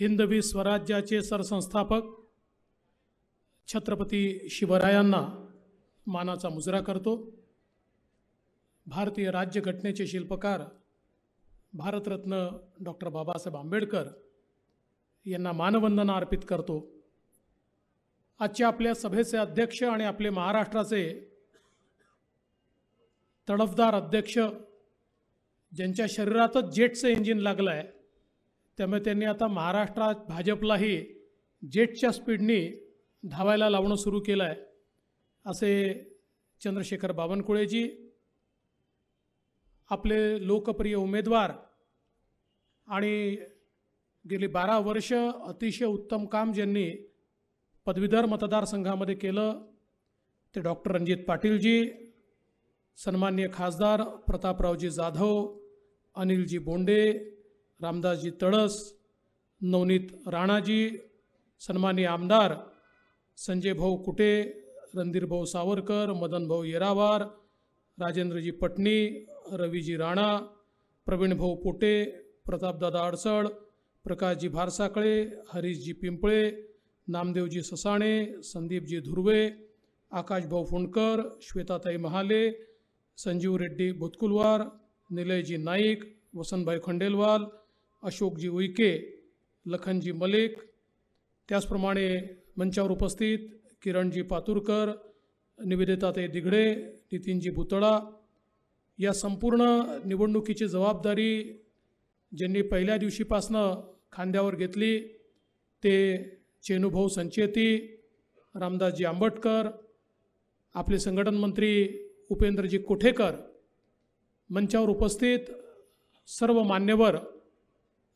हिंदवी स्वराज्याचे सरसंस्थापक छत्रपती शिवरायांना मानाचा मुजरा करतो भारतीय राज्यघटनेचे शिल्पकार भारतरत्न डॉक्टर बाबासाहेब आंबेडकर यांना मानवंदना अर्पित करतो आजच्या आपल्या सभेचे अध्यक्ष आणि आपले महाराष्ट्राचे तडफदार अध्यक्ष ज्यांच्या शरीरातच जेटचं इंजिन लागलं आहे त्यामुळे त्यांनी आता महाराष्ट्रात भाजपलाही जेटच्या स्पीडने धावायला लावणं सुरू केलं आहे असे चंद्रशेखर बावनकुळेजी आपले लोकप्रिय उमेदवार आणि गेली बारा वर्ष अतिशय उत्तम काम ज्यांनी पदवीधर मतदारसंघामध्ये केलं ते डॉक्टर रणजित पाटीलजी सन्मान्य खासदार प्रतापरावजी जाधव अनिलजी बोंडे रामदासजी तळस नवनीत राणाजी सन्मानी आमदार संजय भाऊ कुटे रणधीरभाऊ सावरकर मदन भाऊ येरावार राजेंद्रजी पटनी रवीजी राणा प्रवीणभाऊ पोटे प्रतापदादा अडसळ प्रकाशजी भारसाकळे हरीशजी पिंपळे नामदेवजी ससाणे संदीपजी धुर्वे आकाशभाऊ फोंडकर श्वेताताई महाले संजीव रेड्डी भुतकुलवार निलयजी नाईक वसंतभाई खंडेलवाल अशोकजी उईके लखनजी मलिक त्याचप्रमाणे मंचावर उपस्थित किरणजी पातुरकर निवेदिताताई दिघडे नितीनजी भुतळा या संपूर्ण निवडणुकीची जबाबदारी ज्यांनी पहिल्या दिवशीपासनं खांद्यावर घेतली ते चेनुभाऊ संचेती रामदासजी आंबटकर आपले संघटन मंत्री उपेंद्रजी कोठेकर मंचावर उपस्थित सर्व मान्यवर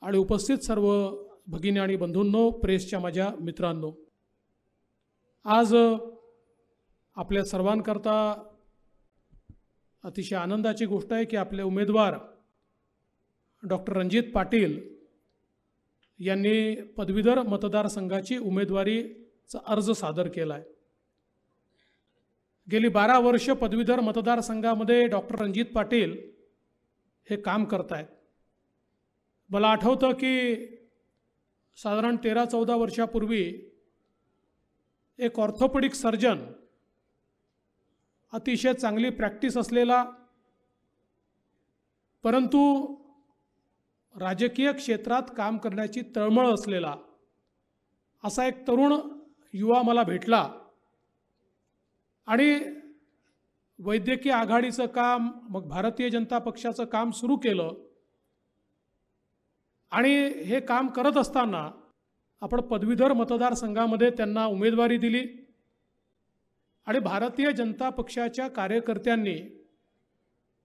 आणि उपस्थित सर्व भगिनी आणि बंधूंनो प्रेसच्या माझ्या मित्रांनो आज आपल्या सर्वांकरता अतिशय आनंदाची गोष्ट आहे की आपले उमेदवार डॉक्टर रणजित पाटील यांनी पदवीधर मतदारसंघाची उमेदवारीचा अर्ज सादर केला आहे गेली बारा वर्ष पदवीधर मतदारसंघामध्ये डॉक्टर रणजित पाटील हे काम करत आहेत मला आठवतं की साधारण तेरा चौदा वर्षापूर्वी एक ऑर्थोपेडिक सर्जन अतिशय चांगली प्रॅक्टिस असलेला परंतु राजकीय क्षेत्रात काम करण्याची तळमळ असलेला असा एक तरुण युवा मला भेटला आणि वैद्यकीय आघाडीचं काम मग भारतीय जनता पक्षाचं काम सुरू केलं आणि हे काम करत असताना आपण पदवीधर मतदारसंघामध्ये त्यांना उमेदवारी दिली आणि भारतीय जनता पक्षाच्या कार्यकर्त्यांनी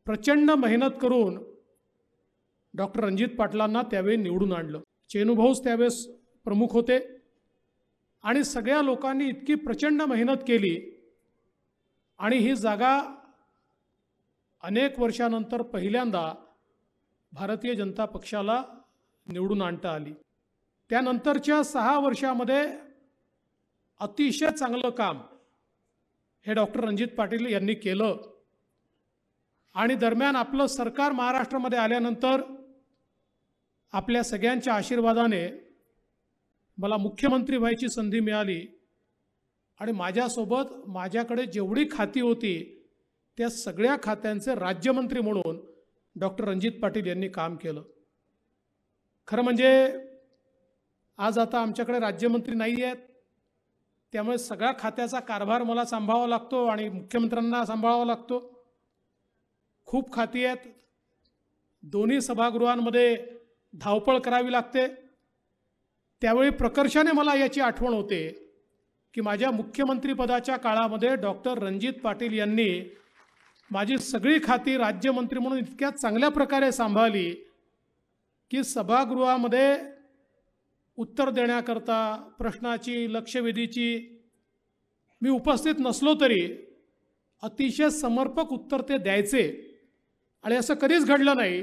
प्रचंड मेहनत करून डॉक्टर रणजित पाटलांना त्यावेळी निवडून आणलं चेनुभाऊस त्यावेळेस प्रमुख होते आणि सगळ्या लोकांनी इतकी प्रचंड मेहनत केली आणि ही जागा अनेक वर्षानंतर पहिल्यांदा भारतीय जनता पक्षाला निवडून आणता आली त्यानंतरच्या सहा वर्षामध्ये अतिशय चांगलं काम हे डॉक्टर रणजित पाटील यांनी केलं आणि दरम्यान आपलं सरकार महाराष्ट्रामध्ये आल्यानंतर आपल्या सगळ्यांच्या आशीर्वादाने मला मुख्यमंत्री व्हायची संधी मिळाली आणि माझ्यासोबत माझ्याकडे जेवढी खाती होती त्या सगळ्या खात्यांचे राज्यमंत्री म्हणून डॉक्टर रणजित पाटील यांनी काम केलं खरं म्हणजे आज आता आमच्याकडे राज्यमंत्री नाही आहेत त्यामुळे सगळ्या खात्याचा कारभार मला सांभाळावा लागतो आणि मुख्यमंत्र्यांना सांभाळावा लागतो खूप खाती आहेत दोन्ही सभागृहांमध्ये धावपळ करावी लागते त्यावेळी प्रकर्षाने मला याची आठवण होते की माझ्या मुख्यमंत्रीपदाच्या काळामध्ये डॉक्टर रणजित पाटील यांनी माझी सगळी खाती राज्यमंत्री म्हणून इतक्या चांगल्या प्रकारे सांभाळली की सभागृहामध्ये उत्तर देण्याकरता प्रश्नाची लक्षवेधीची मी उपस्थित नसलो तरी अतिशय समर्पक उत्तर ते द्यायचे आणि असं कधीच घडलं नाही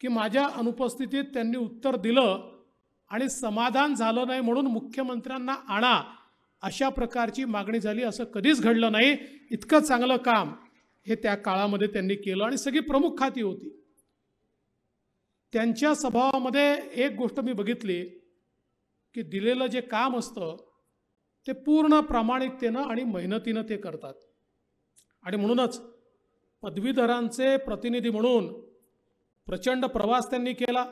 की माझ्या अनुपस्थितीत त्यांनी उत्तर दिलं आणि समाधान झालं नाही म्हणून मुख्यमंत्र्यांना आणा अशा प्रकारची मागणी झाली असं कधीच घडलं नाही इतकं चांगलं काम हे त्या काळामध्ये त्यांनी केलं आणि सगळी प्रमुख खाती होती त्यांच्या स्वभावामध्ये एक गोष्ट मी बघितली की दिलेलं जे काम असतं ते पूर्ण प्रामाणिकतेनं आणि मेहनतीनं ते करतात आणि म्हणूनच पदवीधरांचे प्रतिनिधी म्हणून प्रचंड प्रवास त्यांनी केला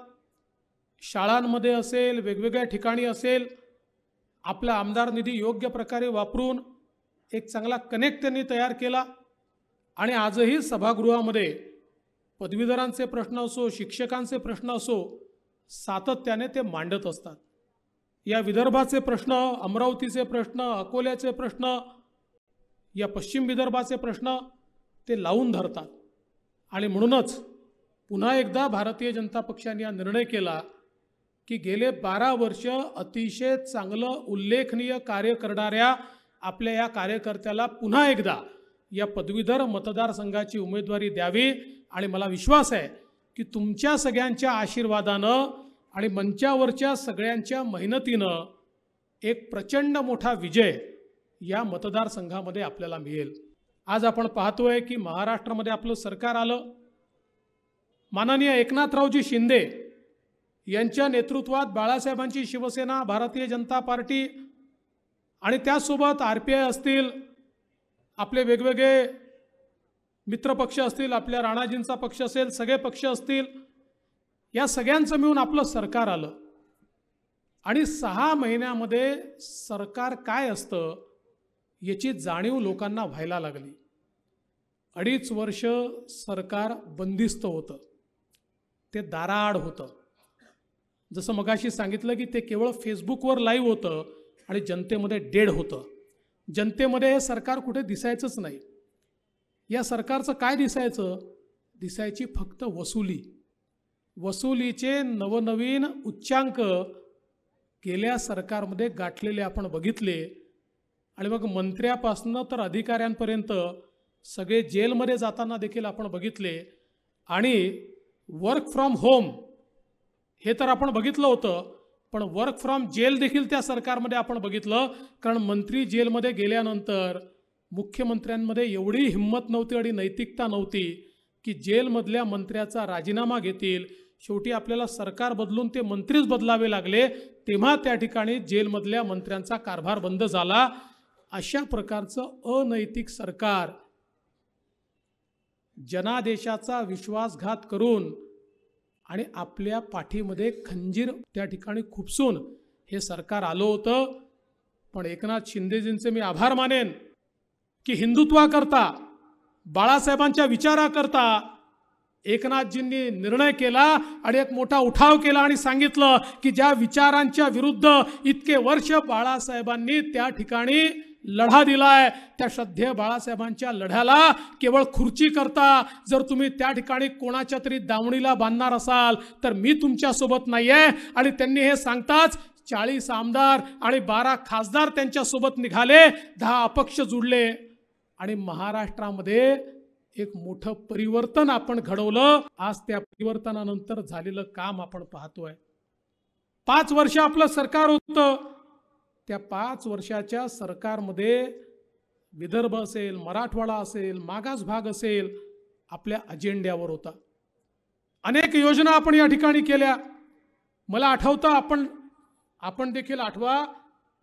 शाळांमध्ये असेल वेगवेगळ्या ठिकाणी असेल आपला आमदार निधी योग्य प्रकारे वापरून एक चांगला कनेक्ट त्यांनी तयार केला आणि आजही सभागृहामध्ये पदवीधरांचे प्रश्न असो शिक्षकांचे प्रश्न असो सातत्याने ते मांडत असतात या विदर्भाचे प्रश्न अमरावतीचे प्रश्न अकोल्याचे प्रश्न या पश्चिम विदर्भाचे प्रश्न ते लावून धरतात आणि म्हणूनच पुन्हा एकदा भारतीय जनता पक्षाने हा निर्णय केला की गेले बारा वर्ष अतिशय चांगलं उल्लेखनीय कार्य करणाऱ्या आपल्या या कार्यकर्त्याला पुन्हा एकदा या पदवीधर मतदारसंघाची उमेदवारी द्यावी आणि मला विश्वास आहे की तुमच्या सगळ्यांच्या आशीर्वादानं आणि मंचावरच्या सगळ्यांच्या मेहनतीनं एक प्रचंड मोठा विजय या मतदारसंघामध्ये आपल्याला मिळेल आज आपण पाहतोय की महाराष्ट्रामध्ये आपलं सरकार आलं माननीय एकनाथरावजी शिंदे यांच्या नेतृत्वात बाळासाहेबांची शिवसेना भारतीय जनता पार्टी आणि त्यासोबत आर पी आय असतील आपले वेगवेगळे मित्रपक्ष असतील आपल्या राणाजींचा पक्ष असेल सगळे पक्ष असतील या सगळ्यांचं मिळून आपलं सरकार आलं आणि सहा महिन्यामध्ये सरकार काय असतं याची जाणीव लोकांना व्हायला लागली अडीच वर्ष सरकार बंदिस्त होतं ते दाराआड होतं जसं मगाशी सांगितलं की ते केवळ फेसबुकवर लाईव्ह होतं आणि जनतेमध्ये डेड होतं जनतेमध्ये हे सरकार कुठे दिसायचंच नाही या सरकारचं काय दिसायचं दिसायची फक्त वसुली वसुलीचे नवनवीन उच्चांक गेल्या सरकारमध्ये गाठलेले आपण बघितले आणि मग मंत्र्यापासनं तर अधिकाऱ्यांपर्यंत सगळे जेलमध्ये जाताना देखील आपण बघितले आणि वर्क फ्रॉम होम हे तर आपण बघितलं होतं पण वर्क फ्रॉम जेल देखील त्या सरकारमध्ये आपण बघितलं कारण मंत्री जेलमध्ये गेल्यानंतर मुख्यमंत्र्यांमध्ये एवढी हिंमत नव्हती आणि नैतिकता नव्हती की जेलमधल्या मंत्र्याचा राजीनामा घेतील शेवटी आपल्याला सरकार बदलून ते मंत्रीच बदलावे लागले तेव्हा त्या ठिकाणी जेलमधल्या मंत्र्यांचा कारभार बंद झाला अशा प्रकारचं अनैतिक सरकार जनादेशाचा विश्वासघात करून आणि आपल्या पाठीमध्ये खंजीर त्या ठिकाणी खुपसून हे सरकार आलं होतं पण एकनाथ शिंदेजींचे मी आभार मानेन कि की हिंदुत्वाकरता बाळासाहेबांच्या विचाराकरता एकनाथजींनी निर्णय केला आणि एक मोठा उठाव केला आणि सांगितलं की ज्या विचारांच्या विरुद्ध इतके वर्ष बाळासाहेबांनी त्या ठिकाणी लढा दिलाय त्या श्रद्धेय बाळासाहेबांच्या लढ्याला केवळ खुर्ची करता जर तुम्ही त्या ठिकाणी कोणाच्या तरी दावणीला बांधणार असाल तर मी तुमच्यासोबत नाही आहे आणि त्यांनी हे सांगताच चाळीस आमदार आणि बारा खासदार त्यांच्यासोबत निघाले दहा अपक्ष जुडले आणि महाराष्ट्रामध्ये एक मोठं परिवर्तन आपण घडवलं आज त्या परिवर्तनानंतर झालेलं काम आपण पाहतोय पाच वर्ष आपलं सरकार होतं त्या पाच वर्षाच्या सरकारमध्ये विदर्भ असेल मराठवाडा असेल मागास भाग असेल आपल्या अजेंड्यावर होता अनेक योजना आपण या ठिकाणी केल्या मला आठवतं आपण आपण देखील आठवा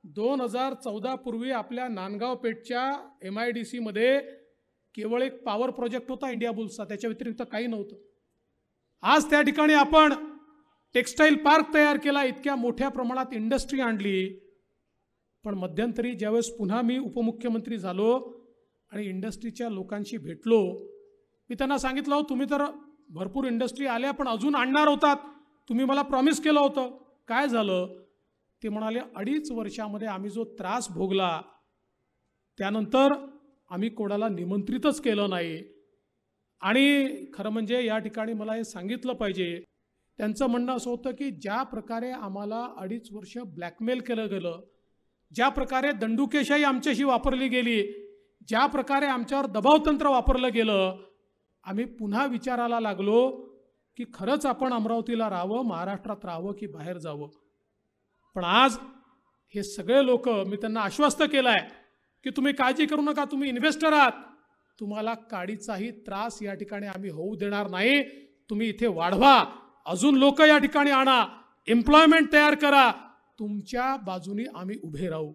दोन हजार चौदा पूर्वी आपल्या नांदगाव पेठच्या एम आय डी सीमध्ये केवळ एक पॉवर प्रोजेक्ट होता इंडिया बुल्सचा त्याच्या व्यतिरिक्त काही नव्हतं आज त्या ठिकाणी आपण टेक्स्टाईल पार्क तयार केला इतक्या मोठ्या प्रमाणात इंडस्ट्री आणली पण मध्यंतरी ज्यावेळेस पुन्हा मी उपमुख्यमंत्री झालो आणि इंडस्ट्रीच्या लोकांशी भेटलो मी त्यांना सांगितलं हो तुम्ही तर भरपूर इंडस्ट्री आल्या पण अजून आणणार होतात तुम्ही मला प्रॉमिस केलं होतं काय झालं ते म्हणाले अडीच वर्षामध्ये आम्ही जो त्रास भोगला त्यानंतर आम्ही कोणाला निमंत्रितच केलं नाही आणि खरं म्हणजे या ठिकाणी मला हे सांगितलं पाहिजे त्यांचं म्हणणं असं होतं की ज्या प्रकारे आम्हाला अडीच वर्ष ब्लॅकमेल केलं गेलं ज्या प्रकारे दंडुकेशाही आमच्याशी वापरली गेली ज्या प्रकारे आमच्यावर दबावतंत्र वापरलं गेलं आम्ही पुन्हा विचाराला लागलो की खरंच आपण अमरावतीला राहावं महाराष्ट्रात राहावं की बाहेर जावं पण आज हे सगळे लोक मी त्यांना आश्वस्त केलं आहे की तुम्ही काळजी करू नका तुम्ही इन्व्हेस्टर आहात तुम्हाला काडीचाही त्रास या ठिकाणी आम्ही होऊ देणार नाही तुम्ही इथे वाढवा अजून लोक या ठिकाणी आणा एम्प्लॉयमेंट तयार करा तुमच्या बाजूनी आम्ही उभे राहू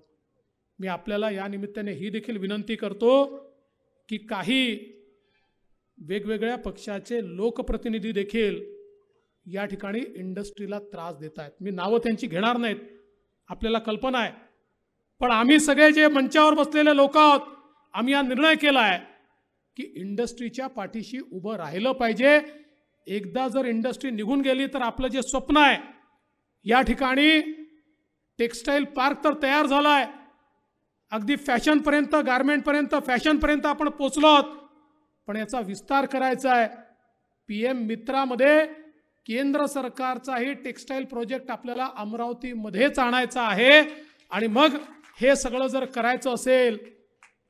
मी आपल्याला या निमित्ताने ही देखील विनंती करतो की काही वेगवेगळ्या पक्षाचे लोकप्रतिनिधी देखील या ठिकाणी इंडस्ट्रीला त्रास देत आहेत मी नावं त्यांची घेणार नाहीत आपल्याला कल्पना आहे पण आम्ही सगळे जे मंचावर बसलेले लोक आहोत आम्ही हा निर्णय केला आहे की इंडस्ट्रीच्या पाठीशी उभं राहिलं पाहिजे एकदा जर इंडस्ट्री निघून गेली तर आपलं जे स्वप्न आहे या ठिकाणी टेक्स्टाईल पार्क तर तयार झाला आहे अगदी फॅशनपर्यंत गारमेंटपर्यंत फॅशनपर्यंत आपण पोचलो आहोत पण याचा विस्तार करायचा आहे पी एम मित्रामध्ये केंद्र सरकारचाही टेक्स्टाईल प्रोजेक्ट आपल्याला अमरावतीमध्येच आणायचा आहे आणि मग हे सगळं जर करायचं असेल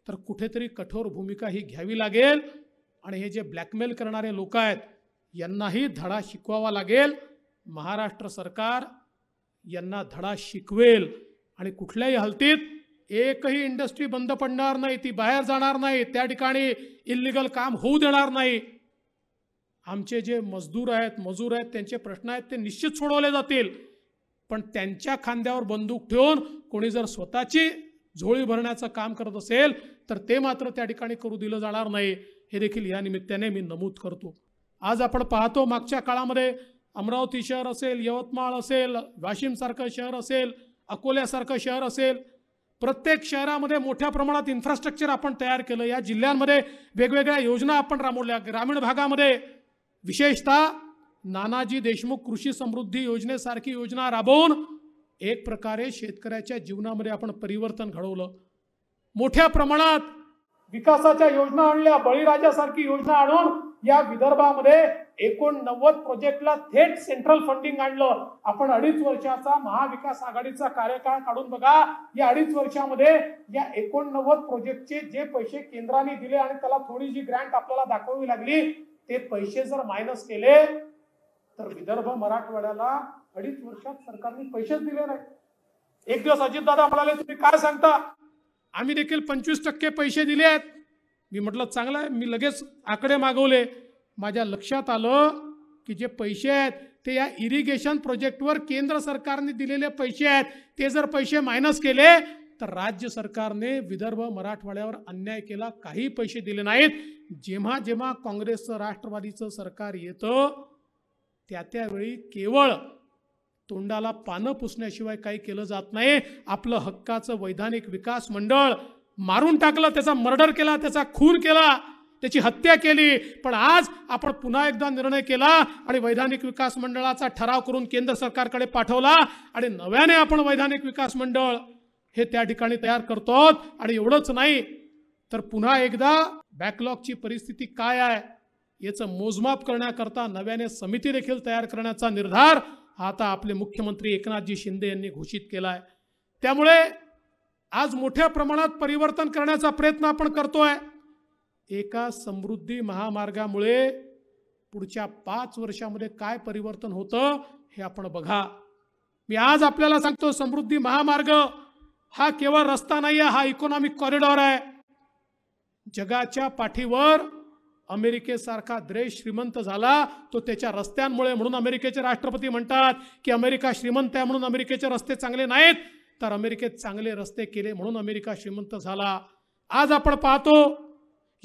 तर कुठेतरी कठोर भूमिका ही घ्यावी लागेल आणि हे जे ब्लॅकमेल करणारे लोक आहेत यांनाही धडा शिकवावा लागेल महाराष्ट्र सरकार यांना धडा शिकवेल आणि कुठल्याही हलतीत एकही इंडस्ट्री बंद पडणार नाही ती बाहेर जाणार नाही त्या ठिकाणी इल्लिगल काम होऊ देणार नाही आमचे जे मजदूर आहेत मजूर आहेत त्यांचे प्रश्न आहेत ते निश्चित सोडवले जातील पण त्यांच्या खांद्यावर बंदूक ठेवून कोणी जर स्वतःची झोळी भरण्याचं काम करत असेल तर ते मात्र त्या ठिकाणी करू दिलं जाणार नाही हे देखील या निमित्ताने मी नमूद करतो आज आपण पाहतो मागच्या काळामध्ये अमरावती शहर असेल यवतमाळ असेल वाशिमसारखं शहर असेल अकोल्यासारखं शहर असेल प्रत्येक शहरामध्ये मोठ्या प्रमाणात इन्फ्रास्ट्रक्चर आपण तयार केलं या जिल्ह्यांमध्ये वेगवेगळ्या योजना आपण राबवल्या ग्रामीण भागामध्ये विशेषतः नानाजी देशमुख कृषी समृद्धी योजनेसारखी योजना राबवून एक प्रकारे शेतकऱ्याच्या जीवनामध्ये आपण परिवर्तन घडवलं मोठ्या प्रमाणात विकासाच्या योजना आणल्या बळीराजासारखी योजना आणून या विदर्भामध्ये एकोणनव्वद प्रोजेक्टला थेट सेंट्रल फंडिंग आणलं आपण अडीच वर्षाचा महाविकास आघाडीचा कार्यकाळ काढून बघा या अडीच वर्षामध्ये या एकोणनव्वद प्रोजेक्टचे जे पैसे केंद्राने दिले आणि त्याला थोडी जी ग्रँट आपल्याला दाखवावी लागली ते पैसे जर मायनस केले तर विदर्भ मराठवाड्याला अडीच वर्षात सरकारने पैसेच दिले नाही एक दिवस अजितदादा म्हणाले तुम्ही काय सांगता आम्ही देखील पंचवीस टक्के पैसे दिले आहेत मी म्हटलं चांगलं आहे मी लगेच आकडे मागवले माझ्या लक्षात आलं की जे पैसे आहेत ते या इरिगेशन प्रोजेक्टवर केंद्र सरकारने दिलेले पैसे आहेत ते जर पैसे मायनस केले तर राज्य सरकारने विदर्भ मराठवाड्यावर अन्याय केला काही पैसे दिले नाहीत जेव्हा जेव्हा काँग्रेसचं राष्ट्रवादीचं सरकार येतं त्या त्यावेळी केवळ तोंडाला पानं पुसण्याशिवाय काही केलं जात नाही आपलं हक्काचं वैधानिक विकास मंडळ मारून टाकलं त्याचा मर्डर केला त्याचा खून केला त्याची हत्या केली पण आज आपण पुन्हा एकदा निर्णय केला आणि वैधानिक विकास मंडळाचा ठराव करून केंद्र सरकारकडे पाठवला आणि नव्याने आपण वैधानिक विकास मंडळ हे त्या ठिकाणी तयार करतो आणि एवढंच नाही तर पुन्हा एकदा बॅकलॉगची परिस्थिती काय आहे याचं मोजमाप करण्याकरता नव्याने समिती देखील तयार करण्याचा निर्धार आता आपले मुख्यमंत्री एकनाथजी शिंदे यांनी घोषित केला आहे त्यामुळे आज मोठ्या प्रमाणात परिवर्तन करण्याचा प्रयत्न आपण करतोय एका समृद्धी महामार्गामुळे पुढच्या पाच वर्षामध्ये काय परिवर्तन होतं हे आपण बघा मी आज आपल्याला सांगतो समृद्धी महामार्ग हा केवळ रस्ता नाही आहे हा इकॉनॉमिक कॉरिडॉर आहे जगाच्या पाठीवर अमेरिकेसारखा देश श्रीमंत झाला तो त्याच्या रस्त्यांमुळे म्हणून अमेरिकेचे राष्ट्रपती म्हणतात की अमेरिका श्रीमंत आहे म्हणून अमेरिकेचे रस्ते चांगले नाहीत तर अमेरिकेत चांगले रस्ते केले म्हणून अमेरिका श्रीमंत झाला आज आपण पाहतो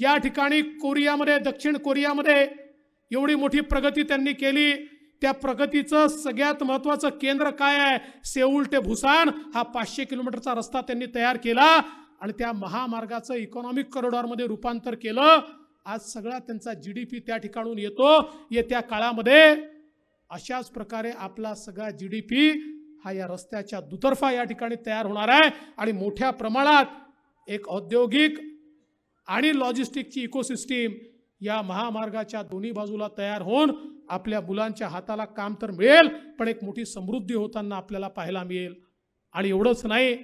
या ठिकाणी कोरियामध्ये दक्षिण कोरियामध्ये एवढी मोठी प्रगती त्यांनी केली त्या प्रगतीचं सगळ्यात महत्वाचं केंद्र काय आहे सेऊल ते भुसान हा पाचशे किलोमीटरचा रस्ता त्यांनी तयार केला आणि त्या महामार्गाचं इकॉनॉमिक कॉरिडॉरमध्ये रूपांतर केलं आज सगळा त्यांचा जी डी पी त्या ठिकाणून येतो येत्या काळामध्ये अशाच प्रकारे आपला सगळा जी डी पी हा या रस्त्याच्या दुतर्फा या ठिकाणी तयार होणार आहे आणि मोठ्या प्रमाणात एक औद्योगिक आणि लॉजिस्टिकची इकोसिस्टीम या महामार्गाच्या दोन्ही बाजूला तयार होऊन आपल्या मुलांच्या हाताला काम तर मिळेल पण एक मोठी समृद्धी होताना आपल्याला पाहायला मिळेल आणि एवढंच नाही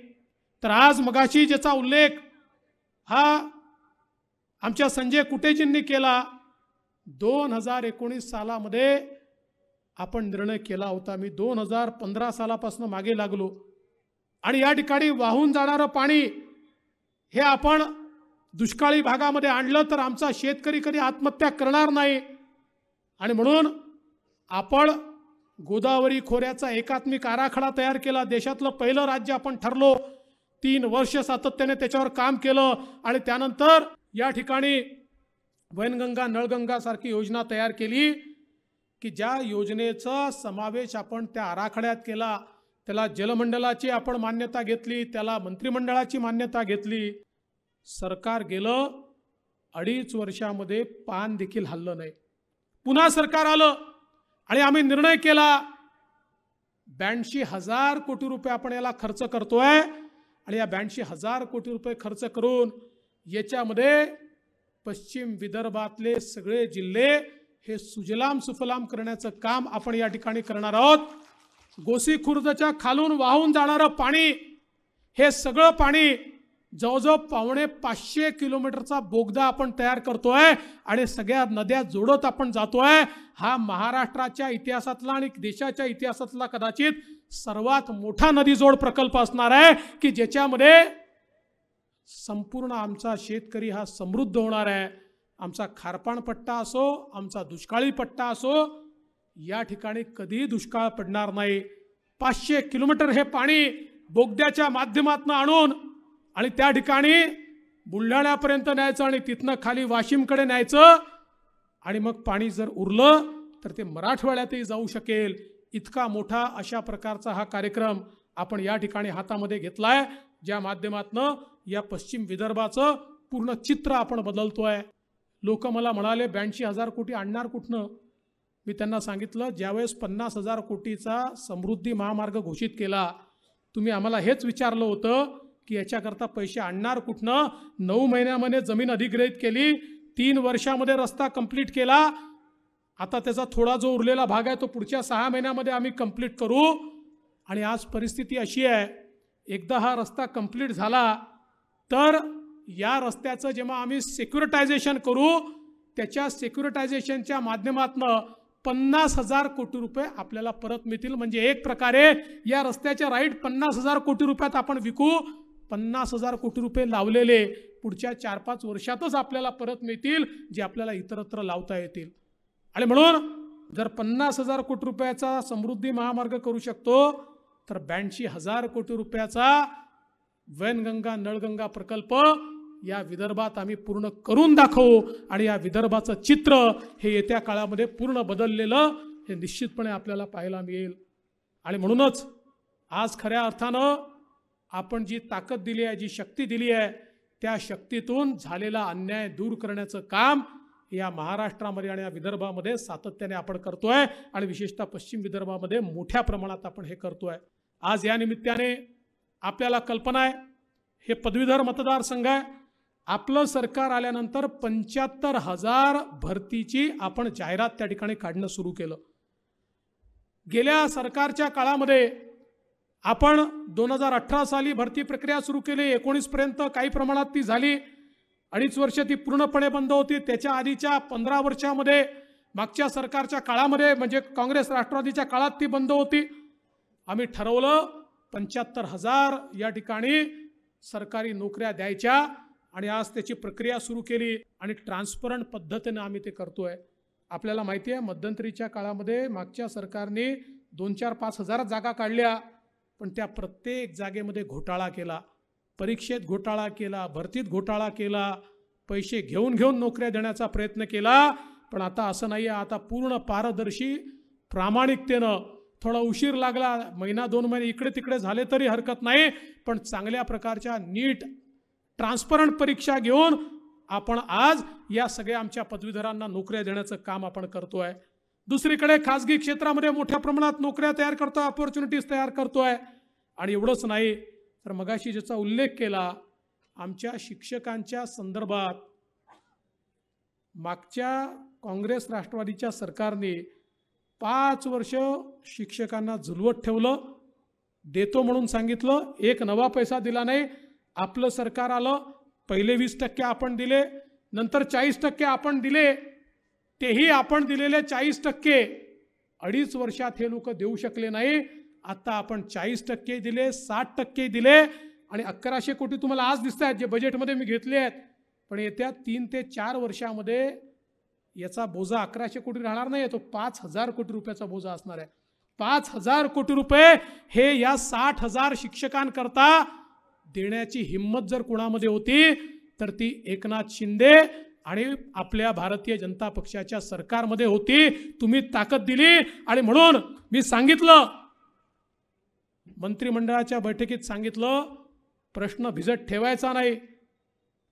तर आज मगाशी ज्याचा उल्लेख हा आमच्या संजय कुटेजींनी केला दोन हजार एकोणीस सालामध्ये आपण निर्णय केला होता मी दोन हजार पंधरा सालापासून मागे लागलो आणि या ठिकाणी वाहून जाणारं पाणी हे आपण दुष्काळी भागामध्ये आणलं तर आमचा शेतकरी कधी आत्महत्या करणार नाही आणि म्हणून आपण गोदावरी खोऱ्याचा एकात्मिक आराखडा तयार केला देशातलं पहिलं राज्य आपण ठरलो तीन वर्ष सातत्याने त्याच्यावर काम केलं आणि त्यानंतर या ठिकाणी वैनगंगा सारखी योजना तयार केली की ज्या योजनेचा समावेश आपण त्या आराखड्यात केला त्याला जलमंडळाची आपण मान्यता घेतली त्याला मंत्रिमंडळाची मान्यता घेतली सरकार गेलं अडीच वर्षामध्ये पान देखील हल्लं नाही पुन्हा सरकार आलं आणि आम्ही निर्णय केला ब्याऐंशी हजार कोटी रुपये आपण याला खर्च करतोय आणि या ब्याऐंशी हजार कोटी रुपये खर्च करून याच्यामध्ये पश्चिम विदर्भातले सगळे जिल्हे हे सुजलाम सुफलाम करण्याचं काम आपण या ठिकाणी करणार आहोत गोसीखुर्दच्या खालून वाहून जाणारं पाणी हे सगळं पाणी जवळजवळ पावणे पाचशे किलोमीटरचा बोगदा आपण तयार करतोय आणि सगळ्या नद्या जोडत आपण जातोय हा महाराष्ट्राच्या इतिहासातला आणि देशाच्या इतिहासातला कदाचित सर्वात मोठा नदी जोड प्रकल्प असणार आहे की ज्याच्यामध्ये संपूर्ण आमचा शेतकरी हा समृद्ध होणार आहे आमचा खारपाण पट्टा असो आमचा दुष्काळी पट्टा असो या ठिकाणी कधीही दुष्काळ पडणार नाही पाचशे किलोमीटर हे पाणी बोगद्याच्या माध्यमातून आणून आणि त्या ठिकाणी बुलढाण्यापर्यंत न्यायचं आणि तिथनं खाली वाशिमकडे न्यायचं आणि मग पाणी जर उरलं तर ते मराठवाड्यातही जाऊ शकेल इतका मोठा अशा प्रकारचा हा कार्यक्रम आपण या ठिकाणी हातामध्ये घेतला आहे ज्या माध्यमातनं या पश्चिम विदर्भाचं पूर्ण चित्र आपण बदलतो आहे लोक मला म्हणाले ब्याऐंशी हजार कोटी आणणार कुठनं मी त्यांना सांगितलं ज्यावेळेस पन्नास हजार कोटीचा समृद्धी महामार्ग घोषित केला तुम्ही आम्हाला हेच विचारलं होतं की याच्याकरता पैसे आणणार कुठनं नऊ महिन्यामध्ये जमीन अधिग्रहित केली तीन वर्षामध्ये रस्ता कंप्लीट केला आता त्याचा थोडा जो उरलेला भाग आहे तो पुढच्या सहा महिन्यामध्ये आम्ही कंप्लीट करू आणि आज परिस्थिती अशी आहे एकदा हा रस्ता कंप्लीट झाला तर या रस्त्याचं जेव्हा आम्ही सेक्युरिटायझेशन करू त्याच्या सेक्युरिटायझेशनच्या माध्यमातनं पन्नास हजार कोटी रुपये आपल्याला परत मिळतील म्हणजे एक प्रकारे या रस्त्याच्या राईट पन्नास हजार कोटी रुपयात आपण विकू पन्नास हजार कोटी रुपये लावलेले पुढच्या चार पाच वर्षातच आपल्याला परत मिळतील जे आपल्याला इतरत्र लावता येतील आणि म्हणून जर पन्नास हजार कोटी रुपयाचा समृद्धी महामार्ग करू शकतो तर ब्याऐंशी हजार कोटी रुपयाचा वैनगंगा नळगंगा प्रकल्प या विदर्भात आम्ही पूर्ण करून दाखवू आणि या विदर्भाचं चित्र हे येत्या काळामध्ये पूर्ण बदललेलं हे निश्चितपणे आपल्याला पाहायला मिळेल आणि म्हणूनच आज खऱ्या अर्थानं आपण जी ताकद दिली आहे जी शक्ती दिली आहे त्या शक्तीतून झालेला अन्याय दूर करण्याचं काम या महाराष्ट्रामध्ये आणि या विदर्भामध्ये सातत्याने आपण करतोय आणि विशेषतः पश्चिम विदर्भामध्ये मोठ्या प्रमाणात आपण हे करतोय आज या निमित्ताने आपल्याला कल्पना आहे हे पदवीधर मतदारसंघ आहे आपलं सरकार आल्यानंतर पंच्याहत्तर हजार भरतीची आपण जाहिरात त्या ठिकाणी काढणं सुरू केलं गेल्या सरकारच्या काळामध्ये आपण दोन हजार अठरा साली भरती प्रक्रिया सुरू केली एकोणीसपर्यंत काही प्रमाणात ती झाली अडीच वर्ष ती पूर्णपणे बंद होती त्याच्या आधीच्या पंधरा वर्षामध्ये मागच्या सरकारच्या काळामध्ये म्हणजे काँग्रेस राष्ट्रवादीच्या काळात ती बंद होती आम्ही ठरवलं पंच्याहत्तर हजार या ठिकाणी सरकारी नोकऱ्या द्यायच्या आणि आज त्याची प्रक्रिया सुरू केली आणि ट्रान्सपरंट पद्धतीनं आम्ही ते करतोय आपल्याला माहिती आहे मध्यंतरीच्या काळामध्ये मागच्या सरकारने दोन चार पाच हजार जागा काढल्या पण त्या प्रत्येक जागेमध्ये घोटाळा केला परीक्षेत घोटाळा केला भरतीत घोटाळा केला पैसे घेऊन घेऊन नोकऱ्या देण्याचा प्रयत्न केला पण आता असं नाही आहे आता पूर्ण पारदर्शी प्रामाणिकतेनं थोडा उशीर लागला महिना दोन महिने इकडे तिकडे झाले तरी हरकत नाही पण चांगल्या प्रकारच्या नीट ट्रान्सपरंट परीक्षा घेऊन आपण आज या सगळ्या आमच्या पदवीधरांना नोकऱ्या देण्याचं काम आपण करतो आहे दुसरीकडे खाजगी क्षेत्रामध्ये मोठ्या प्रमाणात नोकऱ्या तयार करतो ऑपॉर्च्युनिटीज तयार करतोय आणि एवढंच नाही तर मगाशी ज्याचा उल्लेख केला आमच्या शिक्षकांच्या संदर्भात मागच्या काँग्रेस राष्ट्रवादीच्या सरकारने पाच वर्ष शिक्षकांना झुलवत ठेवलं देतो म्हणून सांगितलं एक नवा पैसा दिला नाही आपलं सरकार आलं पहिले वीस टक्के आपण दिले नंतर चाळीस टक्के आपण दिले तेही आपण दिलेले चाळीस टक्के अडीच वर्षात हे लोक देऊ शकले नाही आता आपण चाळीस टक्के दिले साठ टक्के दिले आणि अकराशे कोटी तुम्हाला आज दिसत आहेत जे बजेटमध्ये मी घेतले आहेत पण येत्या तीन ते चार वर्षामध्ये याचा बोजा अकराशे कोटी राहणार नाही तो पाच हजार कोटी रुपयाचा बोजा असणार आहे पाच हजार कोटी रुपये हे या साठ हजार शिक्षकांकरता देण्याची हिंमत जर कोणामध्ये होती तर ती एकनाथ शिंदे आणि आपल्या भारतीय जनता पक्षाच्या सरकारमध्ये होती तुम्ही ताकद दिली आणि म्हणून मी सांगितलं मंत्रिमंडळाच्या बैठकीत सांगितलं प्रश्न भिजत ठेवायचा नाही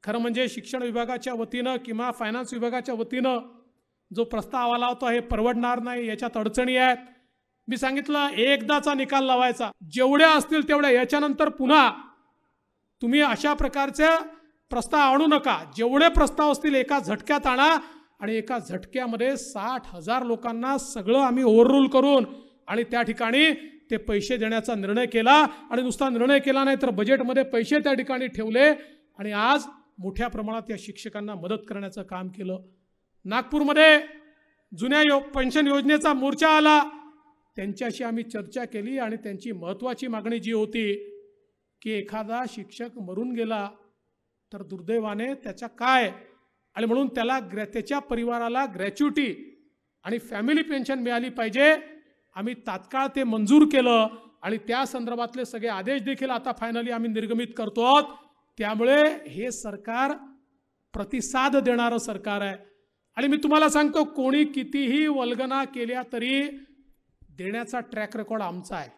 खरं म्हणजे शिक्षण विभागाच्या वतीनं किंवा फायनान्स विभागाच्या वतीनं जो प्रस्ताव आला होता हे परवडणार नाही याच्यात अडचणी आहेत मी सांगितलं एकदाचा निकाल लावायचा जेवढ्या असतील तेवढ्या याच्यानंतर पुन्हा तुम्ही अशा प्रकारच्या प्रस्ताव आणू नका जेवढे प्रस्ताव असतील एका झटक्यात आणा आणि एका झटक्यामध्ये साठ हजार लोकांना सगळं आम्ही ओव्हररूल करून आणि त्या ठिकाणी ते पैसे देण्याचा निर्णय केला आणि नुसता निर्णय केला नाही तर बजेटमध्ये पैसे त्या ठिकाणी ठेवले आणि आज मोठ्या प्रमाणात या शिक्षकांना मदत करण्याचं काम केलं नागपूरमध्ये जुन्या यो पेन्शन योजनेचा मोर्चा आला त्यांच्याशी आम्ही चर्चा केली आणि त्यांची महत्त्वाची मागणी जी होती की एखादा शिक्षक मरून गेला तर दुर्दैवाने त्याच्या काय आणि म्हणून त्याला ग्रॅ त्याच्या परिवाराला ग्रॅच्युटी आणि फॅमिली पेन्शन मिळाली पाहिजे आम्ही तात्काळ ते मंजूर केलं आणि त्या संदर्भातले सगळे आदेश देखील आता फायनली आम्ही निर्गमित करतो आहोत त्यामुळे हे सरकार प्रतिसाद देणारं सरकार आहे आणि मी तुम्हाला सांगतो कोणी कितीही वल्गना केल्या तरी देण्याचा ट्रॅक रेकॉर्ड आमचा आहे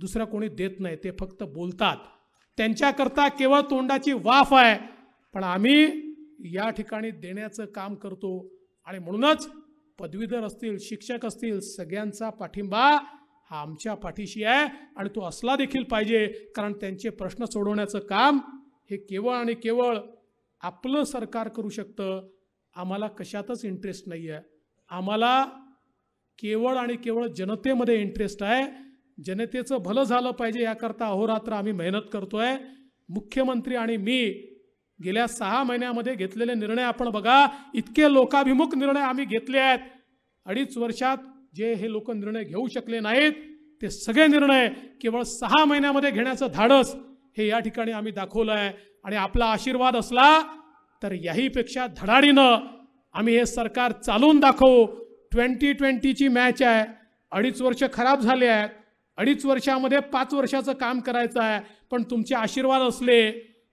दुसरा कोणी देत नाही ते फक्त बोलतात त्यांच्याकरता केवळ तोंडाची वाफ आहे पण आम्ही या ठिकाणी देण्याचं काम करतो आणि म्हणूनच पदवीधर असतील शिक्षक असतील सगळ्यांचा पाठिंबा हा आमच्या पाठीशी आहे आणि तो असला देखील पाहिजे कारण त्यांचे प्रश्न सोडवण्याचं काम हे केवळ आणि केवळ आपलं सरकार करू शकतं आम्हाला कशातच इंटरेस्ट नाही आहे आम्हाला केवळ आणि केवळ जनतेमध्ये इंटरेस्ट आहे जनतेचं भलं झालं पाहिजे याकरता अहोरात्र आम्ही मेहनत करतोय मुख्यमंत्री आणि मी गेल्या सहा महिन्यामध्ये घेतलेले निर्णय आपण बघा इतके लोकाभिमुख निर्णय आम्ही घेतले आहेत अडीच वर्षात जे हे लोक निर्णय घेऊ शकले नाहीत ते सगळे निर्णय केवळ सहा महिन्यामध्ये घेण्याचं धाडस हे या ठिकाणी आम्ही दाखवलं आहे आणि आपला आशीर्वाद असला तर याहीपेक्षा धडाडीनं आम्ही हे सरकार चालून दाखवू ट्वेंटी ट्वेंटीची मॅच आहे अडीच वर्ष खराब झाले आहेत अडीच वर्षामध्ये पाच वर्षाचं काम करायचं आहे पण तुमचे आशीर्वाद असले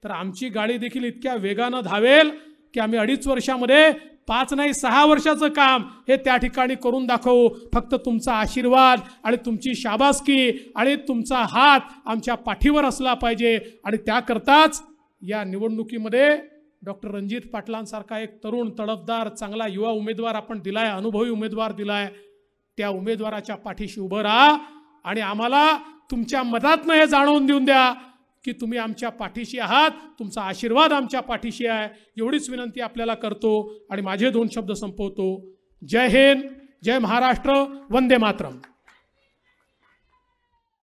तर आमची गाडी देखील इतक्या वेगानं धावेल की आम्ही अडीच वर्षामध्ये पाच नाही सहा वर्षाचं काम हे त्या ठिकाणी करून दाखवू फक्त तुमचा आशीर्वाद आणि तुमची शाबासकी आणि तुमचा हात आमच्या पाठीवर असला पाहिजे आणि त्याकरताच या निवडणुकीमध्ये डॉक्टर रणजित पाटलांसारखा एक तरुण तडफदार चांगला युवा उमेदवार आपण दिलाय अनुभवी उमेदवार दिलाय त्या उमेदवाराच्या पाठीशी उभं राहा आणि आम्हाला तुमच्या मतातनं हे जाणवून देऊन द्या की तुम्ही आमच्या पाठीशी आहात तुमचा आशीर्वाद आमच्या पाठीशी आहे एवढीच विनंती आपल्याला करतो आणि माझे दोन शब्द संपवतो जय हिंद जय महाराष्ट्र वंदे मातरम